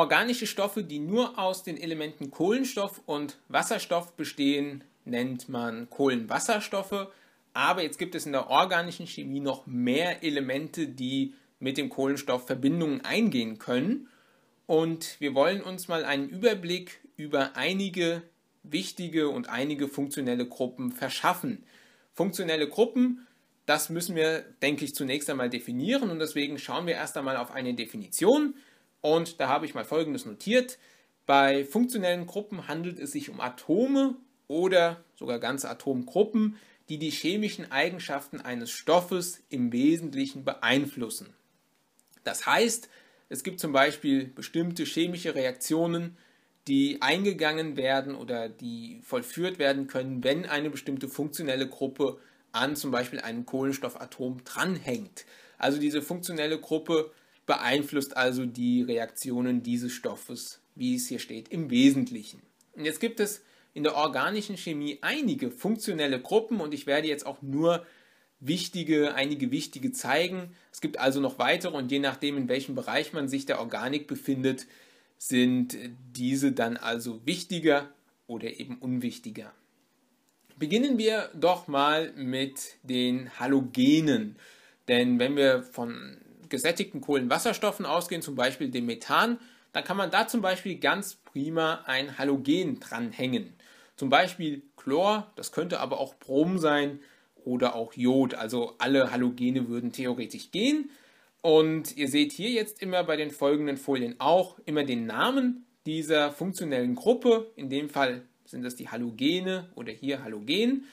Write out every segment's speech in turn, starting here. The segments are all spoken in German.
organische Stoffe, die nur aus den Elementen Kohlenstoff und Wasserstoff bestehen, nennt man Kohlenwasserstoffe. Aber jetzt gibt es in der organischen Chemie noch mehr Elemente, die mit dem Kohlenstoff Verbindungen eingehen können. Und wir wollen uns mal einen Überblick über einige wichtige und einige funktionelle Gruppen verschaffen. Funktionelle Gruppen, das müssen wir, denke ich, zunächst einmal definieren und deswegen schauen wir erst einmal auf eine Definition. Und da habe ich mal Folgendes notiert. Bei funktionellen Gruppen handelt es sich um Atome oder sogar ganze Atomgruppen, die die chemischen Eigenschaften eines Stoffes im Wesentlichen beeinflussen. Das heißt, es gibt zum Beispiel bestimmte chemische Reaktionen, die eingegangen werden oder die vollführt werden können, wenn eine bestimmte funktionelle Gruppe an zum Beispiel einem Kohlenstoffatom dranhängt. Also diese funktionelle Gruppe beeinflusst also die Reaktionen dieses Stoffes, wie es hier steht, im Wesentlichen. Und jetzt gibt es in der organischen Chemie einige funktionelle Gruppen und ich werde jetzt auch nur wichtige, einige wichtige zeigen. Es gibt also noch weitere und je nachdem, in welchem Bereich man sich der Organik befindet, sind diese dann also wichtiger oder eben unwichtiger. Beginnen wir doch mal mit den Halogenen. Denn wenn wir von gesättigten Kohlenwasserstoffen ausgehen, zum Beispiel dem Methan, dann kann man da zum Beispiel ganz prima ein Halogen dranhängen. Zum Beispiel Chlor, das könnte aber auch Brom sein oder auch Jod. Also alle Halogene würden theoretisch gehen. Und ihr seht hier jetzt immer bei den folgenden Folien auch immer den Namen dieser funktionellen Gruppe. In dem Fall sind das die Halogene oder hier Halogen.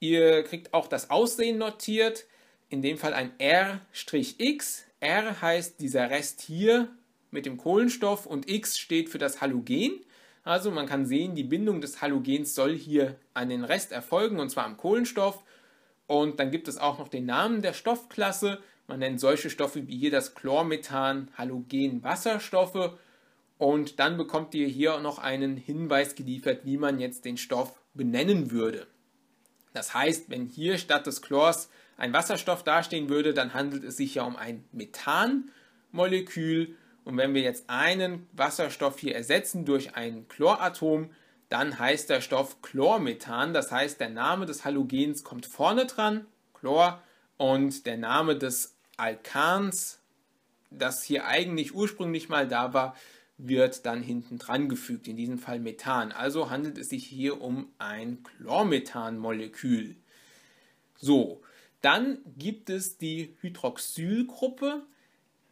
Ihr kriegt auch das Aussehen notiert. In dem Fall ein R-X R heißt dieser Rest hier mit dem Kohlenstoff und X steht für das Halogen. Also man kann sehen, die Bindung des Halogens soll hier an den Rest erfolgen und zwar am Kohlenstoff. Und dann gibt es auch noch den Namen der Stoffklasse. Man nennt solche Stoffe wie hier das Chlormethan, Halogen, Wasserstoffe. Und dann bekommt ihr hier noch einen Hinweis geliefert, wie man jetzt den Stoff benennen würde. Das heißt, wenn hier statt des Chlors ein Wasserstoff dastehen würde, dann handelt es sich ja um ein Methanmolekül. Und wenn wir jetzt einen Wasserstoff hier ersetzen durch ein Chloratom, dann heißt der Stoff Chlormethan. Das heißt, der Name des Halogens kommt vorne dran, Chlor, und der Name des Alkans, das hier eigentlich ursprünglich mal da war, wird dann hinten dran gefügt, in diesem Fall Methan. Also handelt es sich hier um ein Chlormethanmolekül. So, dann gibt es die Hydroxylgruppe,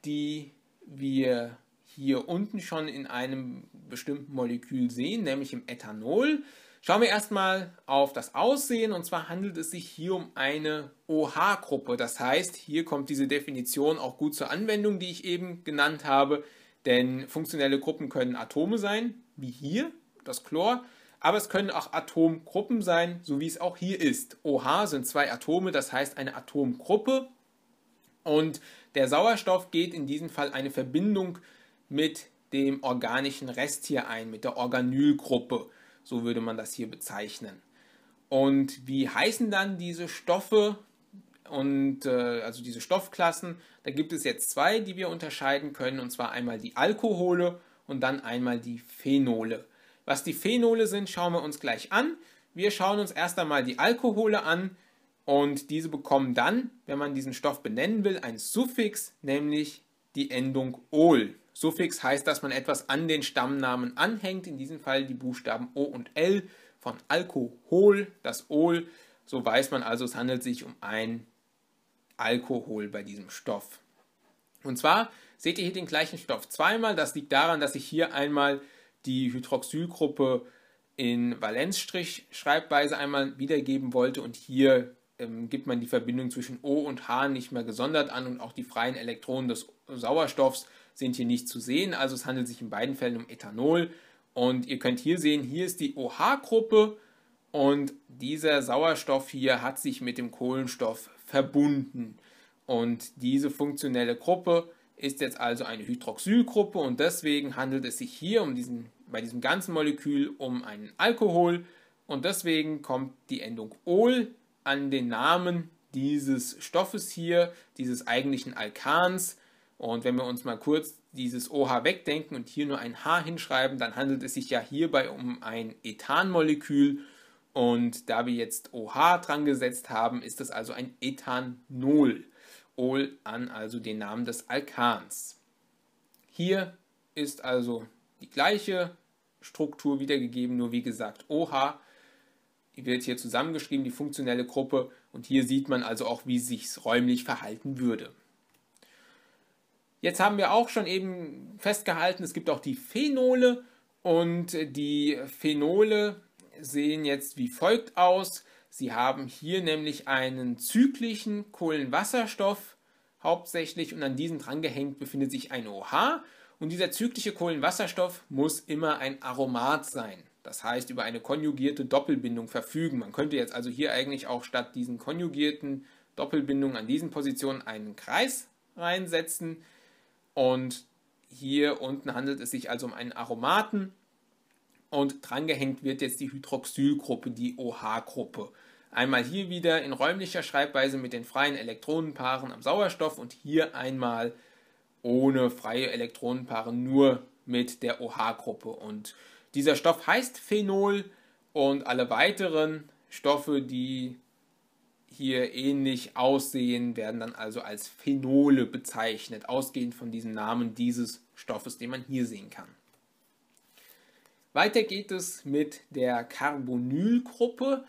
die wir hier unten schon in einem bestimmten Molekül sehen, nämlich im Ethanol. Schauen wir erstmal auf das Aussehen und zwar handelt es sich hier um eine OH-Gruppe. Das heißt, hier kommt diese Definition auch gut zur Anwendung, die ich eben genannt habe, denn funktionelle Gruppen können Atome sein, wie hier das Chlor, aber es können auch Atomgruppen sein, so wie es auch hier ist. OH sind zwei Atome, das heißt eine Atomgruppe und der Sauerstoff geht in diesem Fall eine Verbindung mit dem organischen Rest hier ein, mit der Organylgruppe, so würde man das hier bezeichnen. Und wie heißen dann diese Stoffe und äh, also diese Stoffklassen? Da gibt es jetzt zwei, die wir unterscheiden können, und zwar einmal die Alkohole und dann einmal die Phenole. Was die Phenole sind, schauen wir uns gleich an. Wir schauen uns erst einmal die Alkohole an und diese bekommen dann, wenn man diesen Stoff benennen will, ein Suffix, nämlich die Endung ol. Suffix heißt, dass man etwas an den Stammnamen anhängt, in diesem Fall die Buchstaben O und L von Alkohol, das Ol. So weiß man also, es handelt sich um ein Alkohol bei diesem Stoff. Und zwar seht ihr hier den gleichen Stoff zweimal. Das liegt daran, dass ich hier einmal die Hydroxylgruppe in Valenzstrich-Schreibweise einmal wiedergeben wollte und hier ähm, gibt man die Verbindung zwischen O und H nicht mehr gesondert an und auch die freien Elektronen des Sauerstoffs sind hier nicht zu sehen. Also es handelt sich in beiden Fällen um Ethanol und ihr könnt hier sehen, hier ist die OH-Gruppe und dieser Sauerstoff hier hat sich mit dem Kohlenstoff verbunden und diese funktionelle Gruppe ist jetzt also eine Hydroxylgruppe und deswegen handelt es sich hier um diesen, bei diesem ganzen Molekül um einen Alkohol und deswegen kommt die Endung ol an den Namen dieses Stoffes hier, dieses eigentlichen Alkans. Und wenn wir uns mal kurz dieses OH wegdenken und hier nur ein H hinschreiben, dann handelt es sich ja hierbei um ein Ethanmolekül. Und da wir jetzt OH dran gesetzt haben, ist das also ein Ethanol. Ol an, also den Namen des Alkans. Hier ist also die gleiche Struktur wiedergegeben, nur wie gesagt, OH wird hier zusammengeschrieben, die funktionelle Gruppe, und hier sieht man also auch, wie sich räumlich verhalten würde. Jetzt haben wir auch schon eben festgehalten, es gibt auch die Phenole und die Phenole sehen jetzt wie folgt aus. Sie haben hier nämlich einen zyklischen Kohlenwasserstoff hauptsächlich und an diesen drangehängt befindet sich ein OH und dieser zyklische Kohlenwasserstoff muss immer ein Aromat sein. Das heißt, über eine konjugierte Doppelbindung verfügen. Man könnte jetzt also hier eigentlich auch statt diesen konjugierten Doppelbindungen an diesen Positionen einen Kreis reinsetzen. Und hier unten handelt es sich also um einen Aromaten und drangehängt wird jetzt die Hydroxylgruppe, die OH-Gruppe. Einmal hier wieder in räumlicher Schreibweise mit den freien Elektronenpaaren am Sauerstoff und hier einmal ohne freie Elektronenpaare nur mit der OH-Gruppe. Und dieser Stoff heißt Phenol und alle weiteren Stoffe, die hier ähnlich aussehen, werden dann also als Phenole bezeichnet, ausgehend von diesem Namen dieses Stoffes, den man hier sehen kann. Weiter geht es mit der Carbonylgruppe.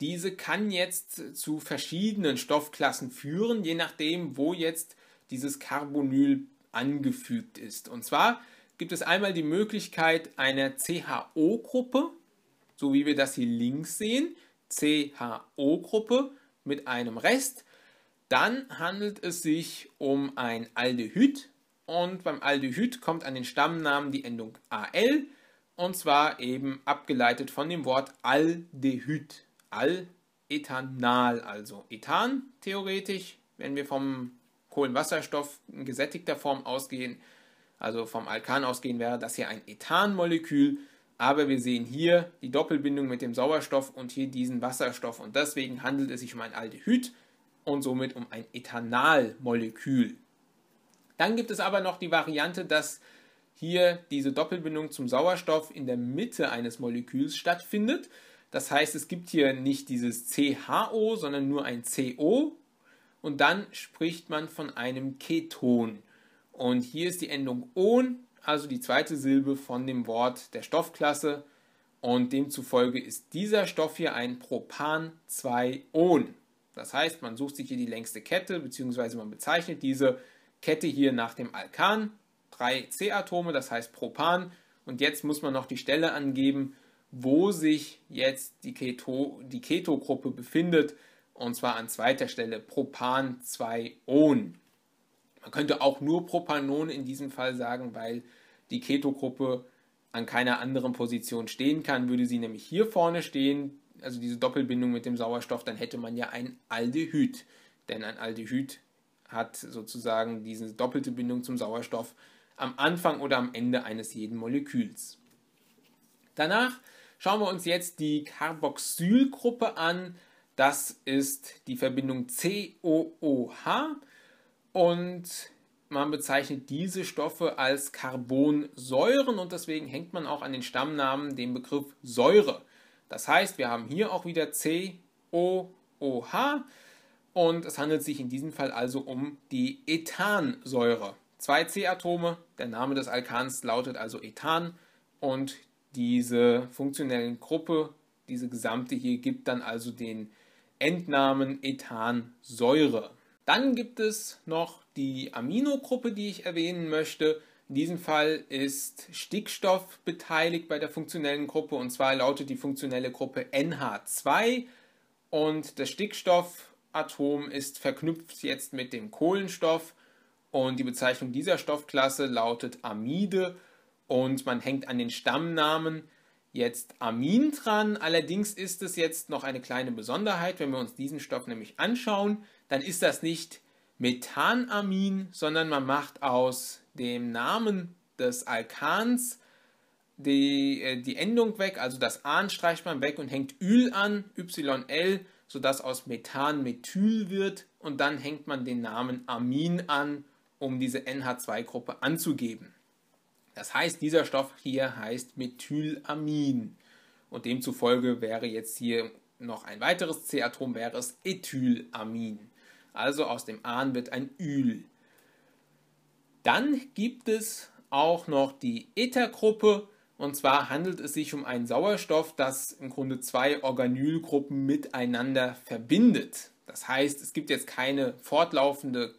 Diese kann jetzt zu verschiedenen Stoffklassen führen, je nachdem, wo jetzt dieses Carbonyl angefügt ist. Und zwar gibt es einmal die Möglichkeit einer CHO-Gruppe, so wie wir das hier links sehen, CHO-Gruppe mit einem Rest. Dann handelt es sich um ein Aldehyd und beim Aldehyd kommt an den Stammnamen die Endung AL. Und zwar eben abgeleitet von dem Wort Aldehyd. Al-Ethanal, also Ethan theoretisch, wenn wir vom Kohlenwasserstoff in gesättigter Form ausgehen, also vom Alkan ausgehen, wäre das hier ein Ethanmolekül. Aber wir sehen hier die Doppelbindung mit dem Sauerstoff und hier diesen Wasserstoff. Und deswegen handelt es sich um ein Aldehyd und somit um ein Ethanalmolekül. Dann gibt es aber noch die Variante, dass hier diese Doppelbindung zum Sauerstoff in der Mitte eines Moleküls stattfindet. Das heißt, es gibt hier nicht dieses CHO, sondern nur ein CO. Und dann spricht man von einem Keton. Und hier ist die Endung on, also die zweite Silbe von dem Wort der Stoffklasse. Und demzufolge ist dieser Stoff hier ein Propan-2-On. Das heißt, man sucht sich hier die längste Kette, beziehungsweise man bezeichnet diese Kette hier nach dem Alkan drei C-Atome, das heißt Propan. Und jetzt muss man noch die Stelle angeben, wo sich jetzt die, Keto, die Keto-Gruppe befindet, und zwar an zweiter Stelle Propan-2-On. Man könnte auch nur Propanon in diesem Fall sagen, weil die Keto-Gruppe an keiner anderen Position stehen kann. Würde sie nämlich hier vorne stehen, also diese Doppelbindung mit dem Sauerstoff, dann hätte man ja ein Aldehyd. Denn ein Aldehyd hat sozusagen diese doppelte Bindung zum Sauerstoff am Anfang oder am Ende eines jeden Moleküls. Danach schauen wir uns jetzt die Carboxylgruppe an. Das ist die Verbindung COOH und man bezeichnet diese Stoffe als Carbonsäuren und deswegen hängt man auch an den Stammnamen den Begriff Säure. Das heißt, wir haben hier auch wieder COOH und es handelt sich in diesem Fall also um die Ethansäure zwei C-Atome. Der Name des Alkans lautet also Ethan und diese funktionellen Gruppe, diese gesamte hier, gibt dann also den Endnamen Ethansäure. Dann gibt es noch die Aminogruppe, die ich erwähnen möchte. In diesem Fall ist Stickstoff beteiligt bei der funktionellen Gruppe und zwar lautet die funktionelle Gruppe NH2 und das Stickstoffatom ist verknüpft jetzt mit dem Kohlenstoff und die Bezeichnung dieser Stoffklasse lautet Amide und man hängt an den Stammnamen jetzt Amin dran. Allerdings ist es jetzt noch eine kleine Besonderheit, wenn wir uns diesen Stoff nämlich anschauen, dann ist das nicht Methanamin, sondern man macht aus dem Namen des Alkans die, äh, die Endung weg, also das An streicht man weg und hängt Yl an, YL, sodass aus Methan Methyl wird und dann hängt man den Namen Amin an um diese NH2-Gruppe anzugeben. Das heißt, dieser Stoff hier heißt Methylamin und demzufolge wäre jetzt hier noch ein weiteres C-Atom, wäre es Ethylamin. Also aus dem An wird ein Yl. Dann gibt es auch noch die Ethergruppe und zwar handelt es sich um einen Sauerstoff, das im Grunde zwei Organylgruppen miteinander verbindet. Das heißt, es gibt jetzt keine fortlaufende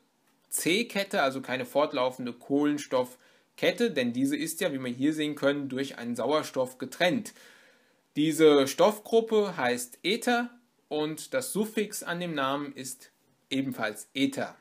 C-Kette, also keine fortlaufende Kohlenstoffkette, denn diese ist ja, wie wir hier sehen können, durch einen Sauerstoff getrennt. Diese Stoffgruppe heißt Ether und das Suffix an dem Namen ist ebenfalls Ether.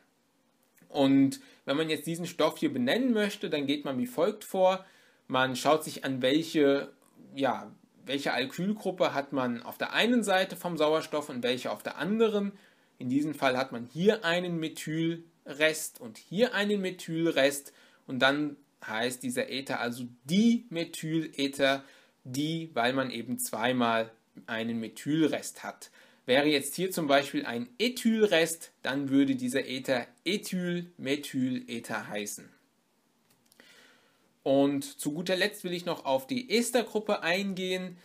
Und wenn man jetzt diesen Stoff hier benennen möchte, dann geht man wie folgt vor. Man schaut sich an, welche, ja, welche Alkylgruppe hat man auf der einen Seite vom Sauerstoff und welche auf der anderen. In diesem Fall hat man hier einen Methyl, Rest und hier einen Methylrest und dann heißt dieser Ether also Dimethylether, die, weil man eben zweimal einen Methylrest hat. Wäre jetzt hier zum Beispiel ein Ethylrest, dann würde dieser Ether Ethylmethylether heißen. Und zu guter Letzt will ich noch auf die Estergruppe eingehen.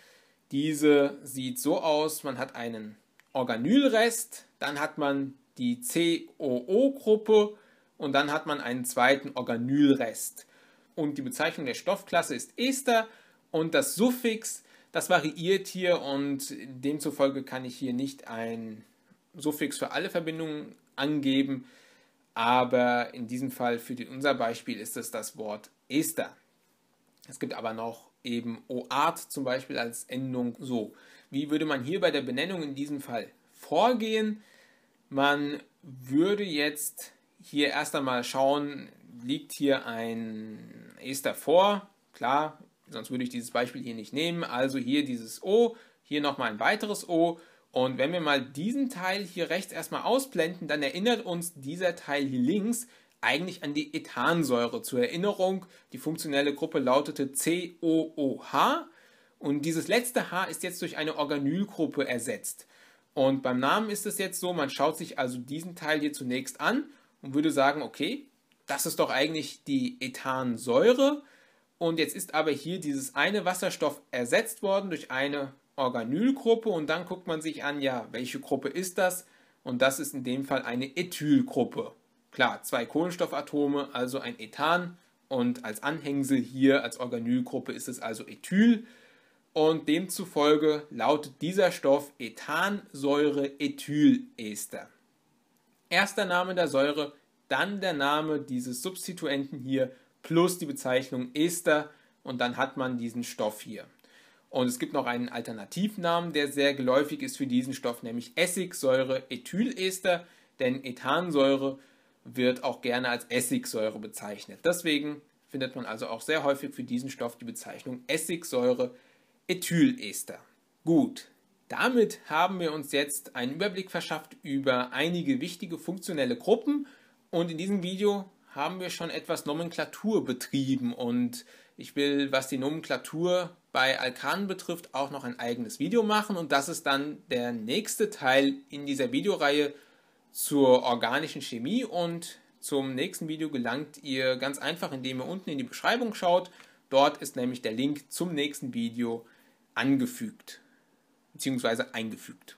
Diese sieht so aus, man hat einen Organylrest, dann hat man die COO-Gruppe und dann hat man einen zweiten Organylrest. Und die Bezeichnung der Stoffklasse ist Ester und das Suffix, das variiert hier und demzufolge kann ich hier nicht ein Suffix für alle Verbindungen angeben, aber in diesem Fall für unser Beispiel ist es das Wort Ester. Es gibt aber noch eben Oat zum Beispiel als Endung so. Wie würde man hier bei der Benennung in diesem Fall vorgehen? Man würde jetzt hier erst einmal schauen, liegt hier ein Ester vor? Klar, sonst würde ich dieses Beispiel hier nicht nehmen. Also hier dieses O, hier nochmal ein weiteres O. Und wenn wir mal diesen Teil hier rechts erstmal ausblenden, dann erinnert uns dieser Teil hier links eigentlich an die Ethansäure. Zur Erinnerung, die funktionelle Gruppe lautete COOH und dieses letzte H ist jetzt durch eine Organylgruppe ersetzt. Und beim Namen ist es jetzt so, man schaut sich also diesen Teil hier zunächst an und würde sagen, okay, das ist doch eigentlich die Ethansäure. Und jetzt ist aber hier dieses eine Wasserstoff ersetzt worden durch eine Organylgruppe und dann guckt man sich an, ja, welche Gruppe ist das? Und das ist in dem Fall eine Ethylgruppe. Klar, zwei Kohlenstoffatome, also ein Ethan und als Anhängsel hier als Organylgruppe ist es also Ethyl und demzufolge lautet dieser Stoff Ethansäureethylester. Erster Name der Säure, dann der Name dieses Substituenten hier plus die Bezeichnung Ester und dann hat man diesen Stoff hier. Und es gibt noch einen Alternativnamen, der sehr geläufig ist für diesen Stoff, nämlich Essigsäure-Ethylester, denn Ethansäure wird auch gerne als Essigsäure bezeichnet. Deswegen findet man also auch sehr häufig für diesen Stoff die Bezeichnung Essigsäure-Ethylester. Ethylester. Gut, damit haben wir uns jetzt einen Überblick verschafft über einige wichtige funktionelle Gruppen und in diesem Video haben wir schon etwas Nomenklatur betrieben und ich will, was die Nomenklatur bei Alkanen betrifft, auch noch ein eigenes Video machen und das ist dann der nächste Teil in dieser Videoreihe zur organischen Chemie und zum nächsten Video gelangt ihr ganz einfach, indem ihr unten in die Beschreibung schaut. Dort ist nämlich der Link zum nächsten Video angefügt, beziehungsweise eingefügt.